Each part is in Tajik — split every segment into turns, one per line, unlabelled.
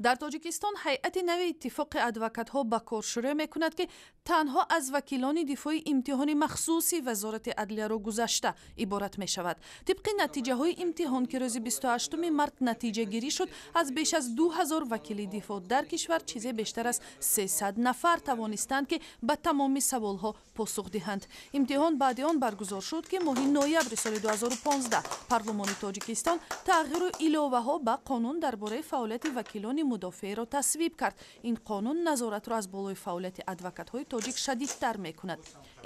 дар тоҷикистон ҳайати нави иттифоқи адвокатҳо ба кор шурӯъ мекунад ки танҳо аз вакилони дифои имтиҳони махсуси вазорати адлияро гузашта иборат мешавад тибқи натиҷаҳои имтиҳон ки рӯзи бсҳ март натиҷагирӣ шуд аз беш аз ду ҳазор вакили дифо дар кишвар чизе бештар аз сесад нафар тавонистанд ки ба тамоми саволҳо посух диҳанд имтиҳон баъди он баргузор шуд ки моҳи ноябри соли 2015 парлумони тоҷикистон тағйиру иловаҳо ба қонун дар бораи фаъолияти вакилони мудофеаро тасвиб кард ин қонун назоратро аз болои фаъолияти адвокатҳои тоҷик шадидтар мекунад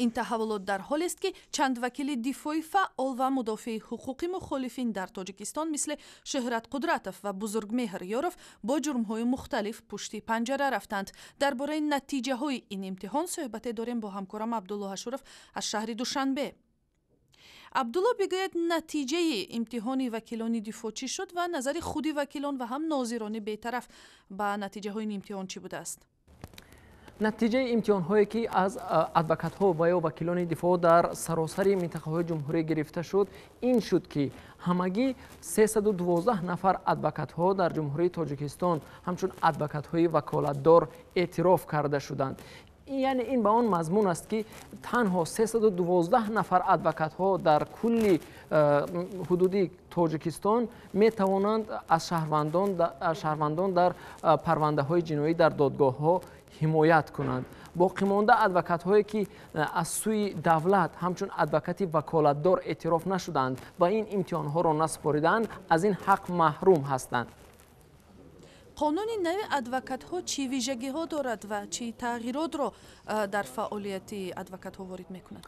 ин таҳаввулот дар ҳолест ки чанд вакили дифои фаъол ва мудофиаи ҳуқуқи мухолифин дар тоҷикистон мисли шӯҳрат қудратов ва бузургмеҳр ёров бо ҷурмҳои мухталиф пушти панҷара рафтанд дар бораи натиҷаҳои ин имтиҳон суҳбате дорем бо ҳамкорам абдуллоҳ ашуров аз шаҳри душанбе абдулло мегӯяд натиҷаи имтиҳони вакилони дифоъчӣ шуд ва назари худи вакилон ва ҳам нозирони бетараф ба натиҷаҳои ин имтиҳон чӣ будааст
натиҷаи имтиҳонҳое ки аз адвокатҳо ва ё вакилони дифоъ дар саросари минтақаҳои ҷумҳурӣ гирифта шуд ин шуд ки ҳамагӣ 312 нафар адвокатҳо дар ҷумҳурии тоҷикистон ҳамчун адвокатҳои ваколатдор эътироф карда шуданд یعنی این به آن مضمون است که تنها 312 نفر ادوکت ها در کلی حدودی تاجیکستان می توانند از شهروندان در پرونده های جنایی در دادگاه ها حمایت کنند باقی مانده ادوکت هایی که از سوی دولت همچون ادوکتی وکالتدار اعتراف نشدند و این امتحان ها را نسپاریدند از این حق محروم هستند
қонуни нави адвокатҳо чӣ вижагиҳо дорад ва чӣ тағйиротро дар фаъолияти адвокатҳо ворид мекунад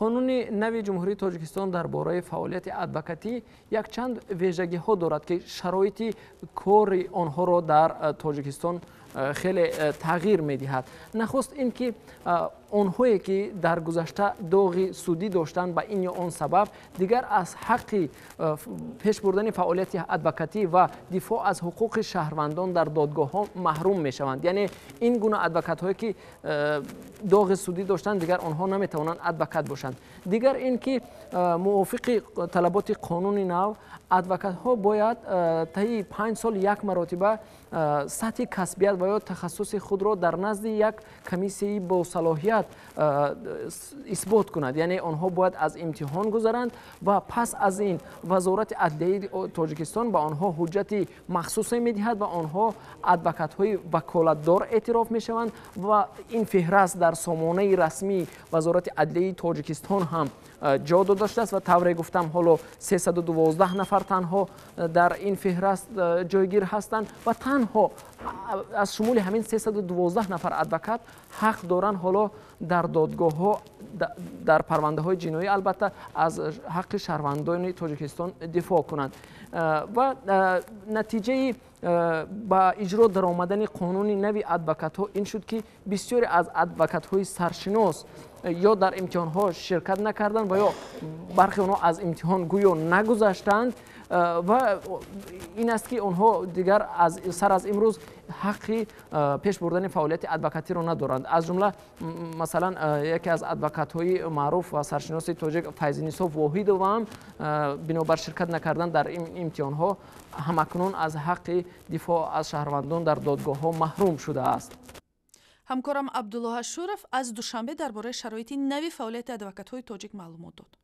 қонуни нави ҷумҳурии тоҷикистон дар бораи фаъолияти адвокатӣ якчанд вежагиҳо дорад ки шароити кори онҳоро дар тоҷикистон خیلی تغییر میدهد نخست اینکه اونهایی که در گذشته داغی سودی داشتند به این یا اون سبب دیگر از حق پیش بردن فعالیت ادوکاتی و دفاع از حقوق شهروندان در دادگاه ها محروم می شوند یعنی این گونه ادوکات هایی که داغ سودی داشتند دیگر آنها نمی توانند ادوکات باشند دیگر اینکه موافق طلبات قانون نو ادوکات ها باید طی پنج سال یک مرتبه سطح کسبیت ва ё тахассуси худро дар назди як комиссияи босалоҳият э, э, исбот кунад яъне онҳо бояд аз имтиҳон гузаранд ва пас аз ин вазорати адлияи тоҷикистон ба онҳо ҳуҷҷати махсусе медиҳад ва онҳо адвокатҳои ваколатдор эътироф мешаванд ва ин феҳраст дар сомонаи расмии вазорати адлияи тоҷикистон ҳам э, ҷо дода шудааст ва тавре гуфтам ҳоло 312 нафар танҳо дар ин феҳраст ҷойгир ҳастанд ва танҳо аз шумули ҳамин сесаддувоздаҳ нафар адвокат ҳақ доранд ҳоло дар додгоҳҳо дар парвандаҳои ҷиноӣ албатта аз ҳаққи шаҳрвандони тоҷикистон дифоъ кунанд э, ва э, натиҷаи э, ба иҷро даромадани қонуни нави адвокатҳо ин шуд ки бисёре аз адвокатҳои саршинос ё дар имтиҳонҳо ширкат накарданд ва ё бархи онҳо аз имтиҳон гӯё нагузаштанд Э, ва ин аст ки онҳо дигар сар аз имрӯз ҳаққи э, пеш бурдани фаъолияти адвокатиро надоранд аз ҷумла масалан э, яке аз адвокатҳои маъруф ва саршиноси тоҷик файзинисо воҳидовам бинобар ширкат накардан дар имтиҳонҳо ҳамакнун аз ҳаққи дифоъ аз шаҳрвандон дар додгоҳҳо маҳрум шудааст
ҳамкорам абдуллоҳ ашуров аз душанбе дар бораи шароити нави фаъолияти адвокатҳои тоҷик маълумот дод